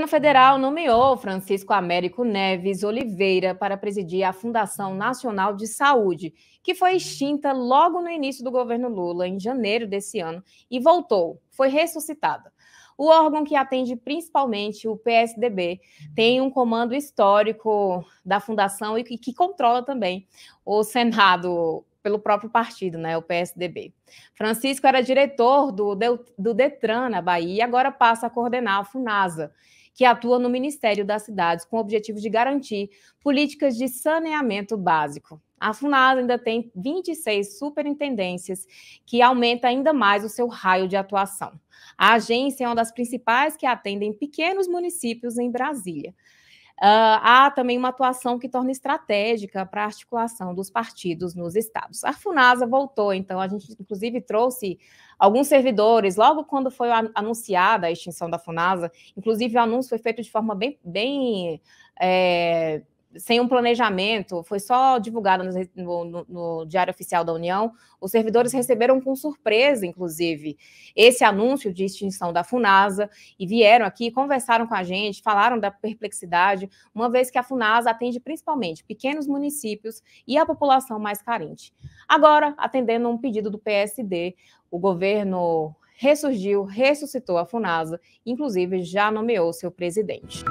O governo federal nomeou Francisco Américo Neves Oliveira para presidir a Fundação Nacional de Saúde, que foi extinta logo no início do governo Lula, em janeiro desse ano, e voltou, foi ressuscitada. O órgão que atende principalmente o PSDB tem um comando histórico da fundação e que controla também o Senado pelo próprio partido, né, o PSDB. Francisco era diretor do, do Detran na Bahia e agora passa a coordenar a FUNASA, que atua no Ministério das Cidades com o objetivo de garantir políticas de saneamento básico. A FUNASA ainda tem 26 superintendências, que aumenta ainda mais o seu raio de atuação. A agência é uma das principais que atendem pequenos municípios em Brasília. Uh, há também uma atuação que torna estratégica para a articulação dos partidos nos estados. A FUNASA voltou, então, a gente inclusive trouxe alguns servidores logo quando foi anunciada a extinção da FUNASA, inclusive o anúncio foi feito de forma bem, bem é, sem um planejamento, foi só divulgado no, no, no, Diário Oficial da União. Os servidores receberam com surpresa, inclusive, esse anúncio de extinção da FUNASA e vieram aqui, conversaram com a gente, falaram da perplexidade, uma vez que a FUNASA atende principalmente pequenos municípios e a população mais carente. Agora, atendendo a um pedido do PSD, o governo ressurgiu, ressuscitou a FUNASA, inclusive já nomeou seu presidente.